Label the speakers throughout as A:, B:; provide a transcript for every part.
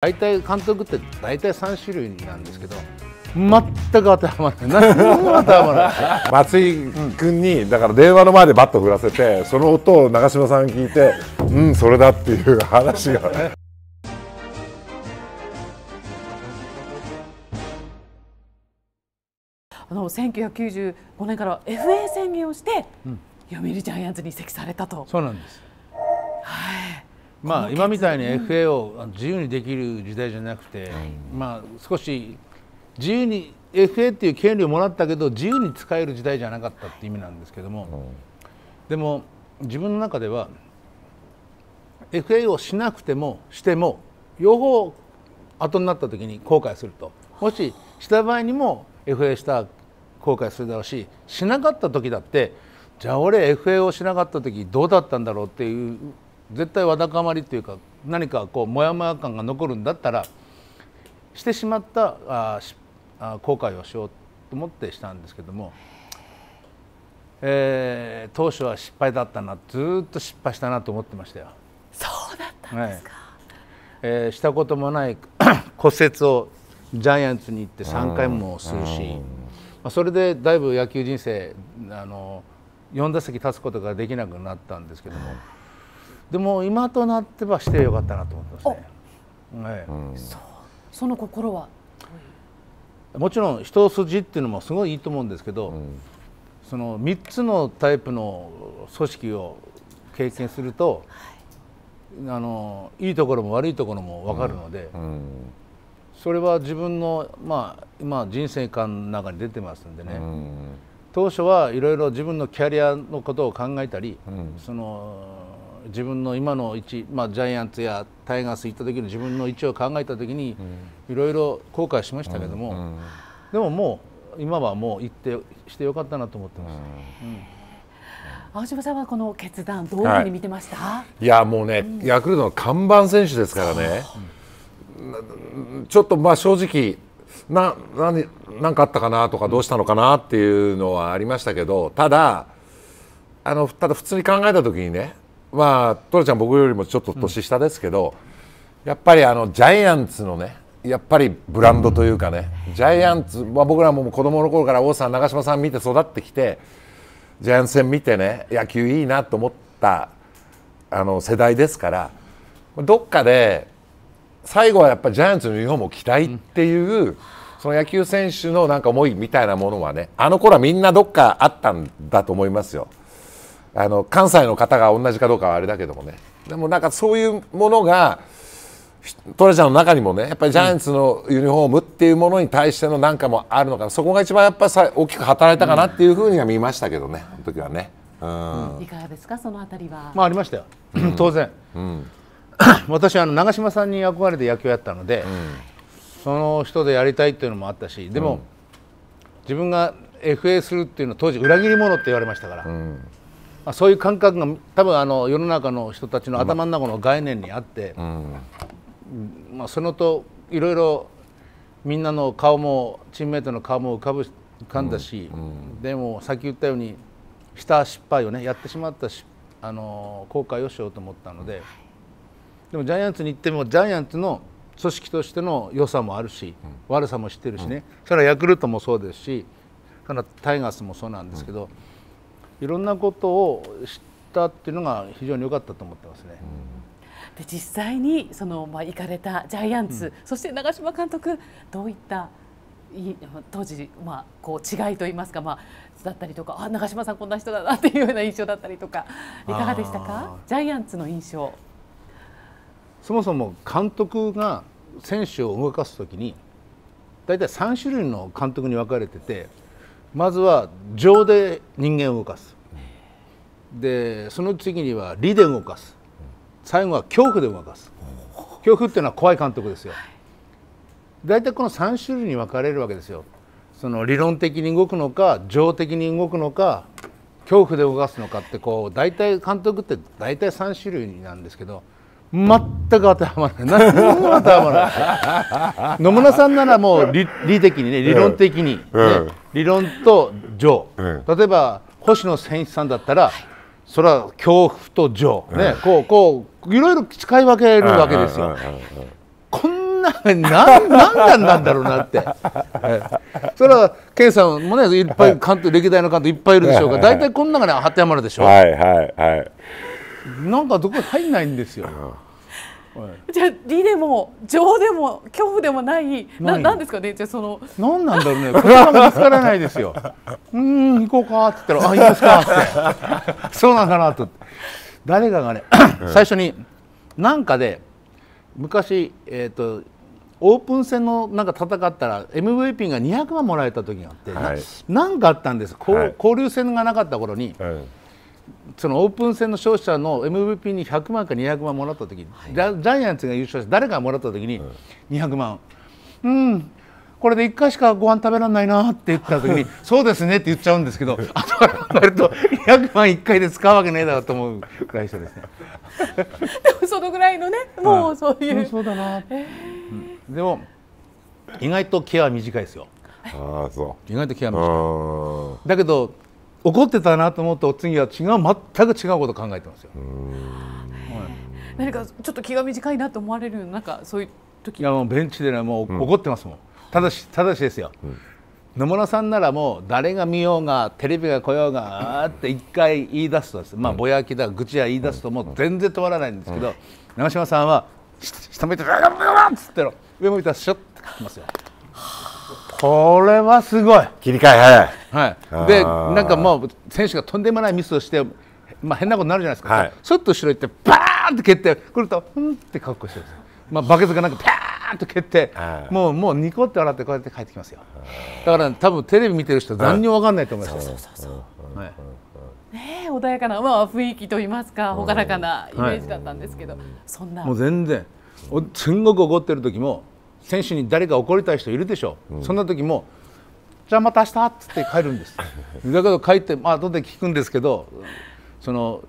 A: 大体監督って大体3種類なんですけど
B: 全く当てはまらない
A: 何も当てはまら
C: な
B: い松井君にだから電話の前でバット振らせてその音を長嶋さん聞いてうんそれだっていう話がね
C: あの1995年から FA 宣言をして、うん、読売ジャイアンツに移籍されたとそうなんです
A: はいまあ、今みたいに FA を自由にできる時代じゃなくて、はい、まあ、少し自由に FA っていう権利をもらったけど自由に使える時代じゃなかったって意味なんですけども、はい、でも自分の中では FA をしなくてもしても両方後になった時に後悔するともしした場合にも FA した後悔するだろうししなかった時だってじゃあ俺 FA をしなかった時どうだったんだろうっていう絶対わだかまりというか何かこうモヤモヤ感が残るんだったらしてしまったああ後悔をしようと思ってしたんですけども、えー、当初は失敗だったなずっと失敗したなと思ってましたよ。そうだったんですか、ええー、したこともない 骨折をジャイアンツに行って3回もするし、まあ、それでだいぶ野球人生あの4打席立つことができなくなったんですけども。でも今となってはしてよかったなと思ってますね。えそ
C: その心は
A: もちろん一筋っていうのもすごいいいと思うんですけど、うん、その3つのタイプの組織を経験すると、はい、あのいいところも悪いところも分かるので、うんうん、それは自分の、まあ、今人生観の中に出てますんでね、当初はいろいろ自分のキャリアのことを考えたり、その自分の今の位置、まあ、ジャイアンツやタイガース行った時の自分の位置を考えた時にいろいろ後悔しましたけども、うんうん、でももう今はもう行ってしてよかったなと思ってます。うん
C: 青島さんはこの決断、どういうふうに見てました、は
B: い、いやもうね、うん、ヤクルトの看板選手ですからね、ちょっとまあ正直な、何かあったかなとか、どうしたのかなっていうのはありましたけど、ただ、あのただ普通に考えたときにね、まあトラちゃん僕よりもちょっと年下ですけど、うん、やっぱりあのジャイアンツのねやっぱりブランドというかね、ジャイアンツ、まあ、僕らも子供の頃から王さん、長嶋さん見て育ってきてジャイアンツ戦見てね野球いいなと思ったあの世代ですからどっかで最後はやっぱジャイアンツのユニフォームを着たいっていう、うん、その野球選手のなんか思いみたいなものはねあの頃はみんなどっかあったんだと思いますよ。あの関西の方が同じかどうかはあれだけどもねでもなんかそういうものがトレジャーの中にもねやっぱりジャイアンツのユニフォームっていうものに対してのなんかもあるのかなそこが一番やっぱさ大きく働いたかなっていうふうには見ましたけどね、うん、時はね、う
C: ん、いかがですかそのあたりは
A: まあありましたよ、うん、当然、うん、私はあの長嶋さんに憧れて野球やったので、その人でやりたいっていうのもあったしでも、自分が FA するっていうのは当時裏切り者って言われましたから、まあ、そういう感覚が多分あの世の中の人たちの頭の中の概念にあって、ままあ、そのといろいろみんなの顔もチームメートの顔も浮かぶ浮かんだし、うんうん、でもさっき言ったようにした失敗をねやってしまったしあの後悔をしようと思ったので、でもジャイアンツに行ってもジャイアンツの組織としての良さもあるし、悪さも知ってるしね、それはヤクルトもそうですしそれはタイガースもそうなんですけど。うんいろんなことを知ったっていうのが非常に良かったと思ってますね。
C: で実際にその、まあ、行かれたジャイアンツ、うん、そして長嶋監督どういった当時、まあ、こう違いと言いますか、まあ、だったりとかあ長嶋さんこんな人だなっていうような印象だったりとかいかがでしたかジャイアンツの印象
A: そもそも監督が選手を動かすときに大体3種類の監督に分かれててまずは情で人間を動かすでその次には理で動かす最後は恐怖で動かす恐怖っていうのは怖い監督ですよ大体この3種類に分かれるわけですよその理論的に動くのか情的に動くのか恐怖で動かすのかってこう大体監督って大体3種類なんですけど全く当てはまらない何も当てはまらない野村さんならもう理理的にね理論的に、ねうん、理論と情、うん、例えば星野選手さんだったら、それは恐怖と情、ね、こうこういろいろ使い分けるわけですよ。こんな何なんなんだろうなってそれは健さんもねいっぱい監督歴代の監督いっぱいいるでしょうが大体この中に当てはまるでしょう。はい
B: はいは
A: いなんかどこ入んないんですよ。
C: じゃあ理でも情でも恐怖でもないななんですかねじゃその
A: なんなんだろうね言葉が見つからないですようん行こうかって言ったらあいいですかってそうなんだなと誰かがね最初になんかで昔えっ、ー、とオープン戦のなんか戦ったら MVP が200万もらえた時があって、はい、なんかあったんです、はい、交流戦がなかった頃に、そのオープン戦の勝者の MVP に100万か200万もらった時に、はい、ジャイアンツが優勝して誰がもらった時に200万、うん、うん、これで1回しかご飯食べられないなって言った時に そうですねって言っちゃうんですけど後から考えると200万1回で使うわけねえだろうと思うくらい人ですね。
C: でもそのぐらいのねもうそういう。はい、そうだな、え
A: ー、でも意外と毛は短いですよ。あそう意外と毛は短いだけど怒ってたなと思うと次は違う全く違うこと考えてますよ。はい、
C: 何かちょっと気が短いなと思われるなんかそういう
A: 時いやもうベンチで、ね、もう怒ってますもん、うん、ただしただしですよ、うん、野村さんならもう誰が見ようがテレビが来ようがあって一回言い出すとです、まあ、ぼやきだ愚痴や言い出すともう全然止まらないんですけど、長嶋さんは下向いて「ガガガっつっての上向いたらしょッて書きますよ。これはすごい切り替え早いはい、でなんかもう選手がとんでもないミスをして、まあ、変なことになるじゃないですか、はい、スッと後ろ行ってバーンと蹴ってくるとうんって格好してるまあ、バケツがなんかパーンと蹴ってもうもうニコって笑ってこうやって帰ってきますよだから、多分テレビ見てる人残にわかんないと思います、ね、
C: 穏やかな、まあ、雰囲気といいますか朗らかなイメージだったんですけど、はい、そんなもう全
A: 然すんごく怒ってる時も選手に誰か怒りたい人いるでしょう、うん、そんな時もじゃあまた明日っつって帰るんですだけど帰って、まあ後で聞くんですけどその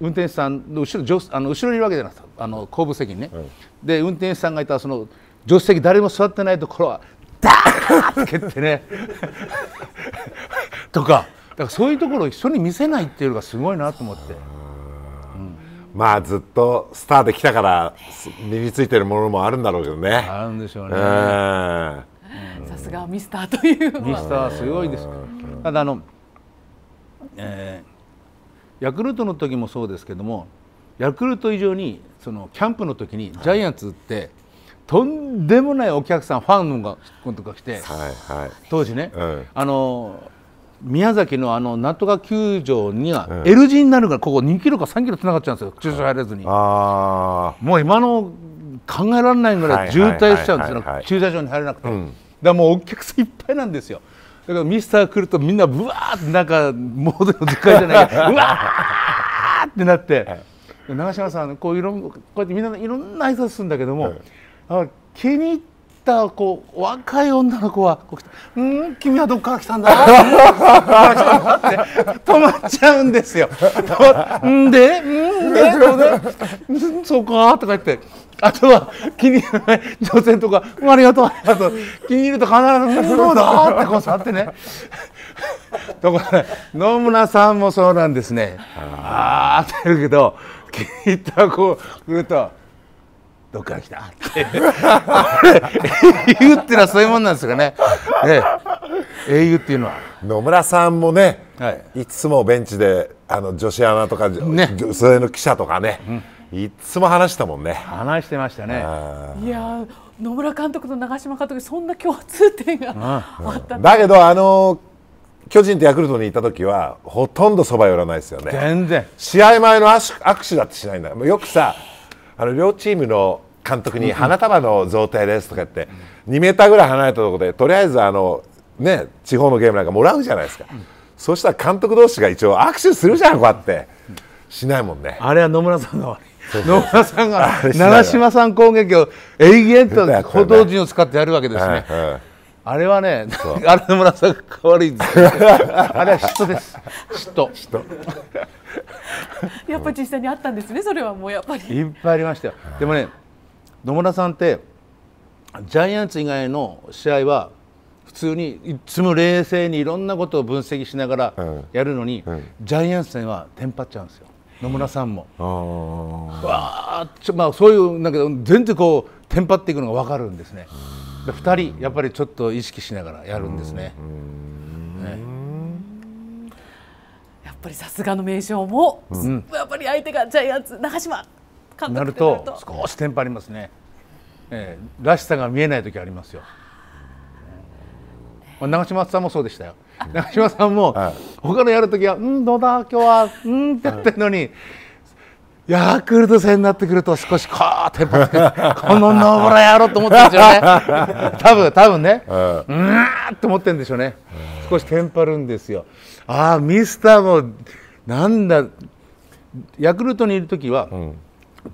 A: 運転手さんの後ろあの後ろにいるわけじゃなすか、あの後部席にね、はい、で運転手さんがいたその助手席誰も座ってないところはダーッて蹴ってね とかだからそういうところを人に見せないっていうのがすごいなと思って。
B: まあずっとスターで来たから身についてるものもあるんだろうけどね。あるんでしょうね。う
C: さすがミスターというミスターすごいです
A: ただあの、えー、ヤクルトの時もそうですけどもヤクルト以上にそのキャンプの時にジャイアンツって、はい、とんでもないお客さんファンの子とか来て、はいはい、当時ね、うん、あの宮崎のあのなんとか球場には L 字になるからここ2キロか3キロつながっちゃうんですよ、駐車入れずに。もう今の考えられないぐらい渋滞しちゃうんですよ、駐車場に入れなくて。うんからもうお客さんいっぱいなんですよだからミスター来るとみんなぶわーってなんかモードの時間じゃないけうわ ーってなって、はい、長嶋さんこういろんこうやってみんないろんな挨拶するんだけども、はい、あ気に入ったこう若い女の子はこううん君はどこから来たんだ 止まっちゃうんですよ。んで
B: んでん
A: そうかとか言ってあとは気に入らない女性とか「ありがとうありがとう」気に入ると必ず「そうだ」ってこう触ってね。ところで野村さんもそうなんですね。ああってうけど気に入った子来ると。どっから来た って英雄っていうのはそういうもんなんですよねね英雄
B: っていうのは野村さんもね、はい、いつもベンチであの女子アナとか、ね、女性の記者とかね、うん、いつも話したもんね話してましたね
C: いや野村監督と長嶋監督そんな共通点があった、うん、
B: だけどあの巨人とヤクルトにいた時はほとんどそば寄らないですよね全然試合前の握手だってしないんだよくさあの両チームの監督に花束の贈呈ですとか言って2メーターぐらい離れたところでとりあえずあの、ね、地方のゲームなんかもらうじゃないですか、うん、そしたら監督同士が一応握手するじゃんこうやってしないもんねあれは野村さんが悪い野村さんが長嶋さん攻撃を永遠と
A: 歩道陣を使ってやるわけですね。あれはね、あれ野村さんが悪いんですよ。あれは嫉妬です。嫉妬。
C: やっぱ実際にあったんですね。それはもうやっぱり。
A: いっぱいありましたよ。でもね、野村さんってジャイアンツ以外の試合は普通にいつも冷静にいろんなことを分析しながらやるのに、うんジャイアンツ戦はテンパっちゃうんですよ野村さんも。わーまあ、そういうだけど全然こうテンパっていくのが分かるんですね。で2人やっぱりちょっと意識しながらやるんですね。ね
C: やっぱりさすがの名将も、うん、やっぱり相手がジャイアンツ長嶋なると
A: 少しテンパりますね、えー、らしさが見えない時ありますよ、まあ、長嶋さんもそうでしたよ長嶋さんも、他のやる時は「うんどうだ今日はうん」ってやってるのに、はい、ヤクルト戦になってくると少しこうテンパってこの野村やろうと思ってるんでしょうね 多分多分ね、はい、うんって思ってるんでしょうね少しテンパるんですよああミスターもなんだヤクルトにいる時は、うん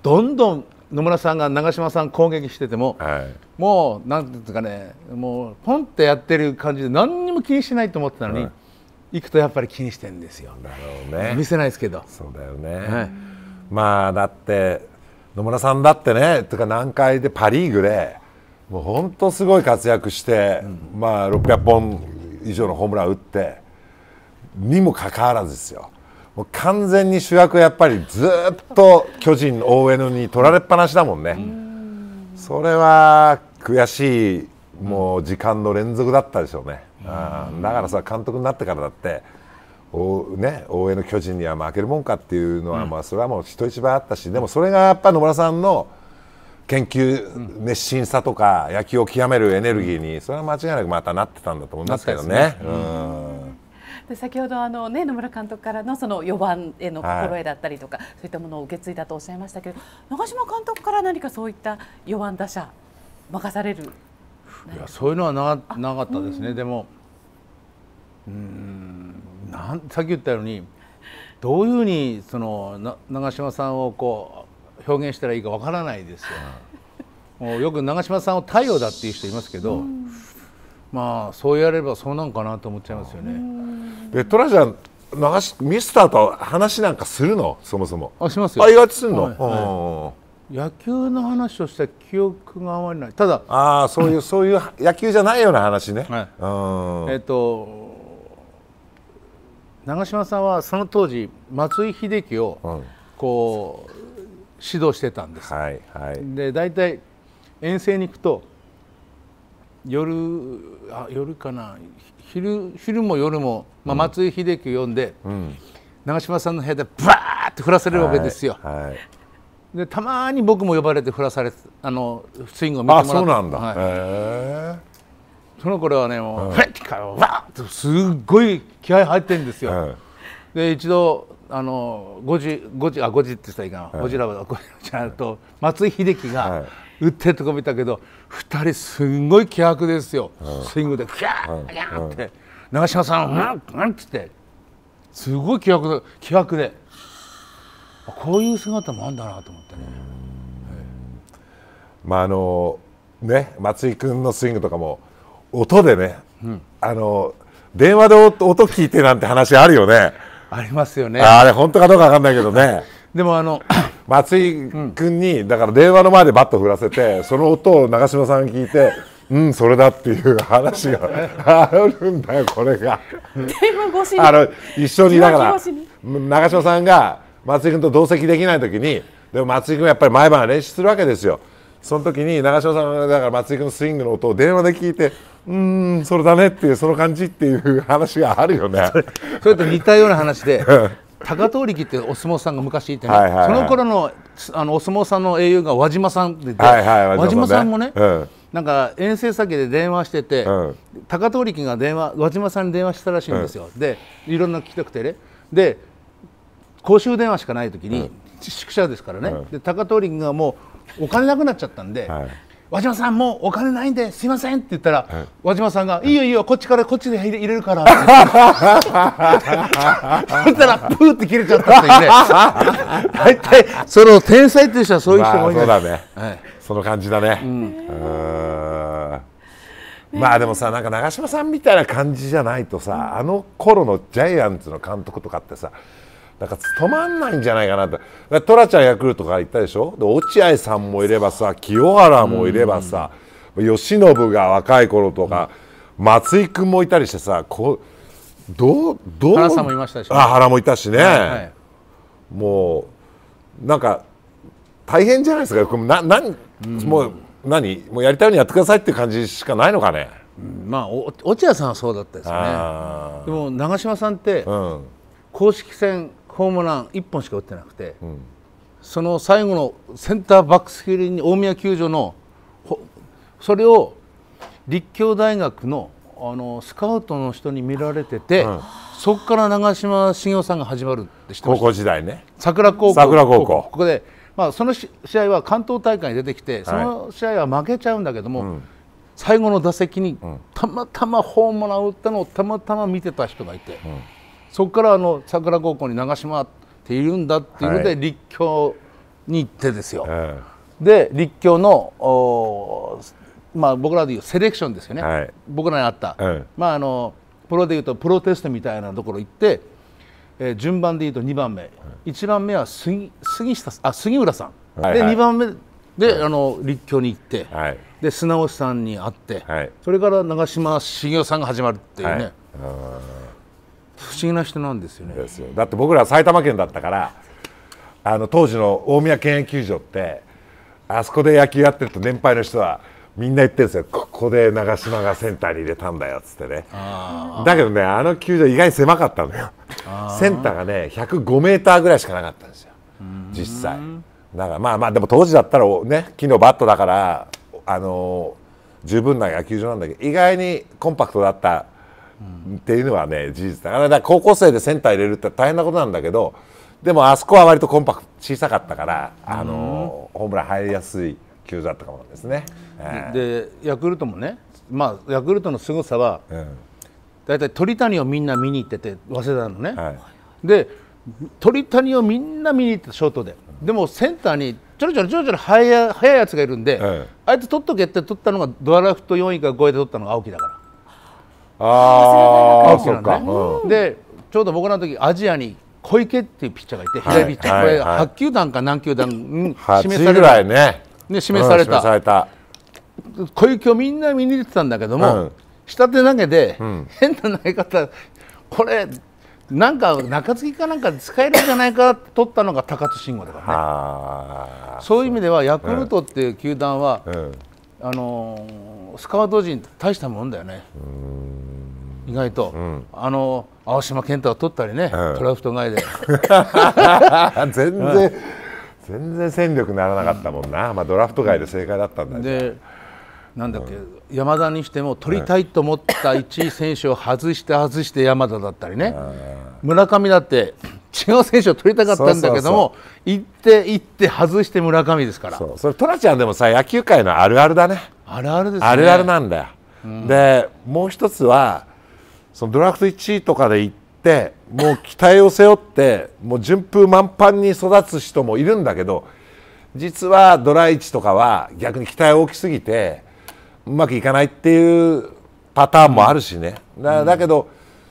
A: どんどん野村さんが長嶋さん攻撃してても、はい、もうなんていうんですかねもうポンってやってる感じで何にも気にしないと思ってたのに、はい、行くとやっぱり気にしてるんですよ。なる
B: ほどね、見せないですけどそうだよね、はい、まあだって野村さんだってねとか南海でパ・リーグでもう本当すごい活躍して、うん、まあ600本以上のホームラン打ってにもかかわらずですよもう完全に主役やっぱりずっと巨人大江に取られっぱなしだもんね。んそれは悔しいもう時間の連続だったでしょうね。だからさ監督になってからだってね、大江の巨人には負けるもんかっていうのは、うん、まあ、それはもう人一倍あったしでもそれがやっぱ野村さんの研究熱心さとか野球を極めるエネルギーにそれは間違いなくまたなってたんだと思いますけどね。ねうん
C: で先ほどあの、ね、野村監督からのその4番への心得だったりとか、はい、そういったものを受け継いだとおっしゃいましたけど長嶋監督から何かそういった4番打者任される
A: いやそういうのはななかったですね、うん、でもうんなんさっき言ったようにどういうふうにそのな長嶋さんをこう表現したらいいかわからないですよ。もうよく長嶋さんを太陽だっていう人いますけど、うんまあそうやればそうなんかなと思っちゃいますよね。
B: でトラちゃん流しミスターと話なんかするのそもそも。あし
A: ますよ。あ意外とするの。はいはい、野球の話をした記憶があまりない。ただ
B: ああそういうそういう野球じゃないような話ね。はい、えっ、
A: と長嶋さんはその当時松井秀喜をこう、うん、指導してたんです。はいはい。で大体遠征に行くと。夜あ夜かな昼昼も夜も、まあ、松井秀喜を呼んで、うん、長嶋さんの部屋でバーって振らせるわけですよ。はいはい、でたまに僕も呼ばれて振らされあのスイングを見てもらってそうなんだ、はい、その頃はねもう、フレッからわーっとすっごい気合入ってるんですよ。で一度あの5時五時あ五時って言ったらいいかな、はい、5時ラブだ5時ラブじゃなと松井秀喜が打ってるとこ見たけど、2人すんごい気迫ですよ、スイングでキャーキャーって、長嶋さんうんうんっつってすごい気迫で気迫でこういう姿もあるんだなと思ってね。
B: まああのね松井君のスイングとかも音でね、うん、あの電話で音聞いてなんて話あるよね。
A: ありますよね。あ
B: れ本当かどうかわかんないけどね。でもあの松井君に、だから電話の前でバット振らせてその音を長嶋さん聞いて。うんそれだっていう話があるんだよこれが。
C: あの一緒にだから
B: 長嶋さんが松井君と同席できない時にでも松井君はやっぱり毎晩練習するわけですよ。その時に長嶋さんがだから松井君のスイングの音を電話で聞いてうんそれだねっていうその感じっていう話があるよね。それと似たような話で高遠力ってお相撲さんが昔いてね、はいはいはい、その頃
A: のあのお相撲さんの英雄が輪島さんで、てて、はいはい、輪島さんもね、うん、なんか遠征先で電話してて、うん、高遠力が電話輪島さんに電話したらしいんですよ、うん、でいろんな聞きたくてねで公衆電話しかない時に、宿舎ですからね、で高遠力がもうお金なくなっちゃったんで、はい和島さんもうお金ないんですいませんって言ったら、はい、和島さんが「いいよいいよこっちからこっちで入れるから」
B: ってそしたらプーって切れちゃったって大体その天才っていう人はそういう人が多いん、まあ、そうだね、はい、その感じだね、うん、まあでもさなんか長嶋さんみたいな感じじゃないとさ、うん、あの頃のジャイアンツの監督とかってさなんか止まんないんじゃないかなってトラちゃんヤクルトから行ったでしょで落合さんもいればさ清原もいればさ、由伸が若い頃とか、うん、松井君もいたりしてさこうどうどう原さんもいましたし、ね、あ原もいたしね、はいはい、もうなんか大変じゃないですかこななん、うん、もう何もうやりたいようにやってくださいっていう感じしかないのかね、まあ落合さんはそうだったですよねで
A: も長嶋さんって、公式戦ホームラン1本しか打ってなくて、うん、その最後のセンターバックスクリーンに大宮球場のそれを立教大学のあのスカウトの人に見られてて、うん、そこから長嶋茂雄さんが始まるって知ってま高校時代
B: ね桜高校桜高校こ
A: こで、まあ、その試合は関東大会に出てきてその試合は負けちゃうんだけども、はい最後の打席にたまたまホームランを打ったのをたまたま見てた人がいて、うん、そこからあの桜高校に長島っているんだっていうので立教に行ってですよ、で立教のまあ、僕らでいうセレクションですよね、はい、僕らにあった、うん、まあ、あのプロでいうとプロテストみたいなところ行って、えー、順番でいうと2番目、はい、1番目は杉杉下あ杉浦さん、はいはい、で2番目で、あの立教に行って、はい、で砂越さんに会って、それから長嶋茂雄さんが始まるっていうね。
B: 不思議な人なんですよねですよだって僕ら埼玉県だったからあの当時の大宮県営球場ってあそこで野球やってると年配の人はみんな言ってるんですよここで長嶋がセンターに入れたんだよっつってねだけどねあの球場意外に狭かったのよセンターがね105メーターぐらいしかなかったんですよ実際だからまあまあでも当時だったらね木のバットだからあの十分な野球場なんだけど意外にコンパクトだったっていうのはね事実だから高校生でセンター入れるって大変なことなんだけどでもあそこは割とコンパクト小さかったから、あのホームラン入りやすい球だったかもですね。で
A: ヤクルトもね、まあ、ヤクルトの凄さは、大体鳥谷をみんな見に行ってて早稲田のね、はい、で鳥谷をみんな見に行ってショートででもセンターにちょろちょろちょろちょろ速いやつがいるんで、あいつ取っとけって取ったのがドアラフト4位か5位で取ったのが青木だから。
B: ああそうか、
A: でちょうど僕らの時アジアに小池っていうピッチャーがいて、はい、左ピッチャー、これ、は球団か何球団、うん、示された、ね、
B: で示された
A: 小池をみんな見に入れてたんだけども、下手投げで、変な投げ方これなんか中継ぎかなんか使えるんじゃないか取ったのが高津慎吾だからねそういう意味ではヤクルトっていう球団は、あのスカウト陣大したもんだよね意外と、うん、あの
B: 青島健太を取ったりね、うん、トラフト外で 全然、全然戦力ならなかったもんな、まあ、ドラフト外で正解だったんだで
A: なんだっけ、山田にしても取りたいと思った1位選手を外して外して山田だったりね、村上だって違う選手を取りたかったんだけども行っ
B: て行って外して村上ですからそうそれトラちゃんでもさ野球界のあるあるだね
A: あるあるです、ね、あるあるなんだよ、うん、
B: でもう一つはそのドラフト1位とかで行ってもう期待を背負ってもう順風満帆に育つ人もいるんだけど実はドラ1とかは逆に期待大きすぎてうまくいかないっていうパターンもあるしね、うん、だだけど、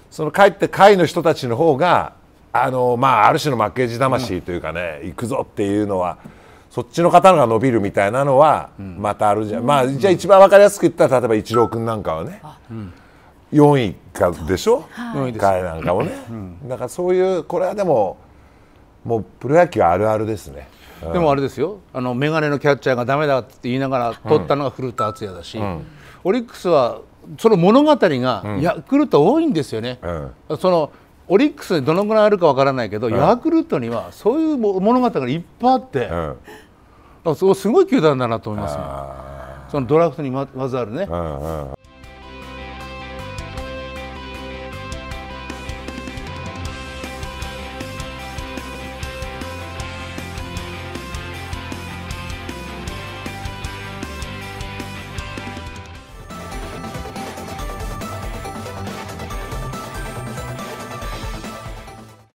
B: その帰って位の人たちの方があのまあ、ある種の負けじ魂というかね、うん、行くぞっていうのはそっちの方が伸びるみたいなのはまたあるじゃ、うん、まあじゃあ一番分かりやすく言ったら例えばイチロー君なんかはね、うん、4位かでしょ、はい、彼なんかもね、うん、だからそういうこれはでももうプロ野球あるあるですね。でも
A: あれですよあの眼鏡のキャッチャーがだめだって言いながら取ったのが古田敦也だし、オリックスはその物語がヤクルト多いんですよね。そのオリックスでどのぐらいあるかわからないけど、ヤクルトにはそういう物語がいっぱいあって、うん、すごい球団だなと思います、そのドラフトにまわざあるね。